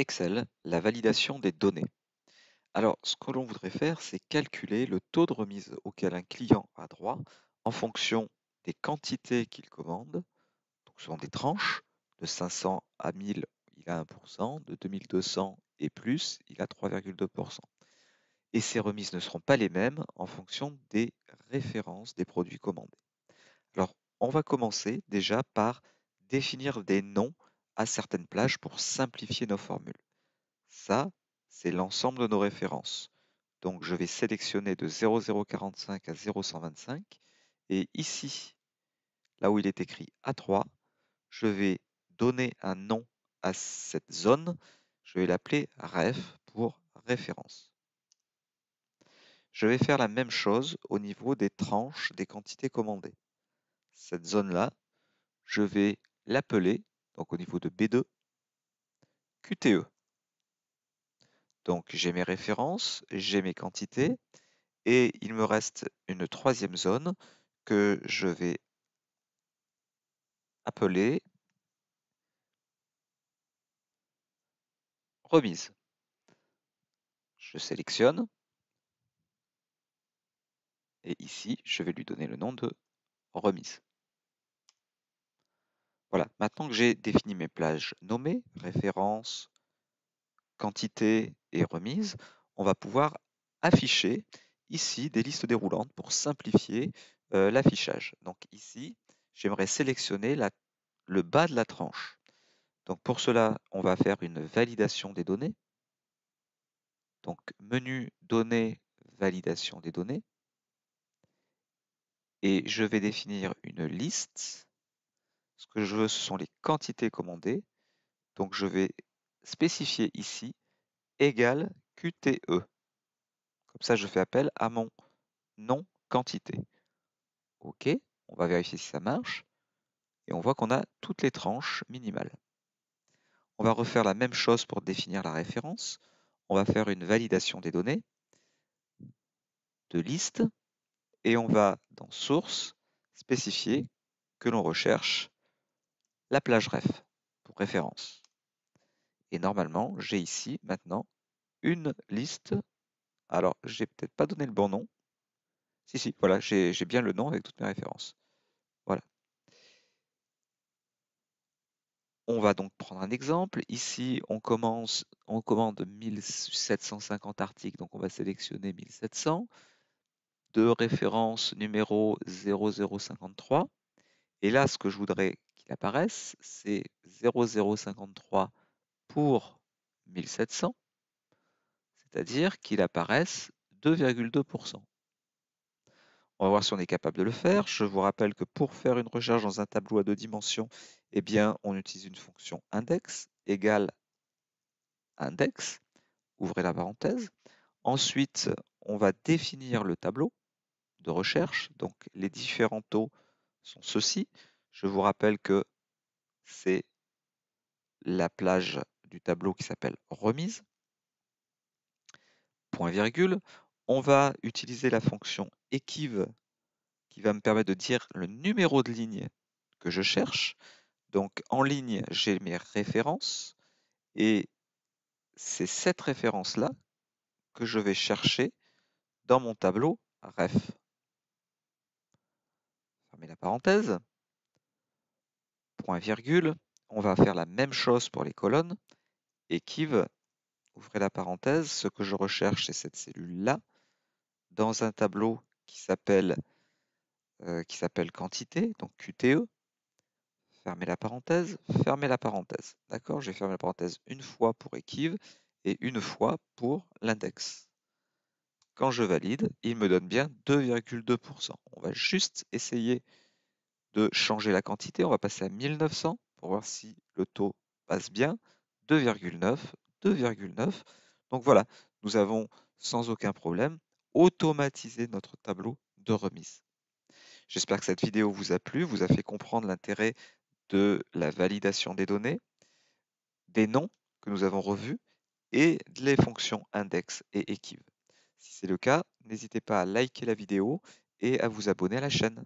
Excel, la validation des données. Alors, ce que l'on voudrait faire, c'est calculer le taux de remise auquel un client a droit en fonction des quantités qu'il commande, donc sont des tranches, de 500 à 1000, il a 1%, de 2200 et plus, il a 3,2%. Et ces remises ne seront pas les mêmes en fonction des références des produits commandés. Alors, on va commencer déjà par définir des noms certaines plages pour simplifier nos formules. Ça, c'est l'ensemble de nos références. Donc je vais sélectionner de 0045 à 0125 et ici, là où il est écrit A3, je vais donner un nom à cette zone. Je vais l'appeler ref pour référence. Je vais faire la même chose au niveau des tranches des quantités commandées. Cette zone-là, je vais l'appeler donc au niveau de B2, QTE. Donc j'ai mes références, j'ai mes quantités, et il me reste une troisième zone que je vais appeler remise. Je sélectionne, et ici je vais lui donner le nom de remise. Voilà, maintenant que j'ai défini mes plages nommées, référence, quantité et remise, on va pouvoir afficher ici des listes déroulantes pour simplifier euh, l'affichage. Donc ici, j'aimerais sélectionner le bas de la tranche. Donc pour cela, on va faire une validation des données. Donc menu données, validation des données. Et je vais définir une liste ce que je veux, ce sont les quantités commandées. Donc je vais spécifier ici égal QTE. Comme ça, je fais appel à mon nom quantité. OK, on va vérifier si ça marche. Et on voit qu'on a toutes les tranches minimales. On va refaire la même chose pour définir la référence. On va faire une validation des données de liste et on va dans source spécifier que l'on recherche la plage ref, pour référence. Et normalement, j'ai ici maintenant une liste. Alors, j'ai peut-être pas donné le bon nom. Si, si, voilà, j'ai bien le nom avec toutes mes références. Voilà. On va donc prendre un exemple. Ici, on, commence, on commande 1750 articles, donc on va sélectionner 1700. De référence numéro 0053. Et là, ce que je voudrais apparaissent, c'est 0,053 pour 1700, c'est-à-dire qu'il apparaisse 2,2%. On va voir si on est capable de le faire. Je vous rappelle que pour faire une recherche dans un tableau à deux dimensions, eh bien, on utilise une fonction index égale index, ouvrez la parenthèse. Ensuite, on va définir le tableau de recherche. Donc, les différents taux sont ceux-ci. Je vous rappelle que c'est la plage du tableau qui s'appelle remise. Point virgule. On va utiliser la fonction équive qui va me permettre de dire le numéro de ligne que je cherche. Donc en ligne, j'ai mes références et c'est cette référence-là que je vais chercher dans mon tableau ref. Fermez la parenthèse virgule on va faire la même chose pour les colonnes. Et ouvrez la parenthèse, ce que je recherche, c'est cette cellule-là, dans un tableau qui s'appelle euh, s'appelle quantité, donc QTE. Fermez la parenthèse, fermez la parenthèse. D'accord J'ai fermé la parenthèse une fois pour équive et une fois pour l'index. Quand je valide, il me donne bien 2,2%. On va juste essayer de changer la quantité. On va passer à 1900 pour voir si le taux passe bien. 2,9, 2,9. Donc voilà, nous avons sans aucun problème automatisé notre tableau de remise. J'espère que cette vidéo vous a plu, vous a fait comprendre l'intérêt de la validation des données, des noms que nous avons revus et les fonctions index et équive. Si c'est le cas, n'hésitez pas à liker la vidéo et à vous abonner à la chaîne.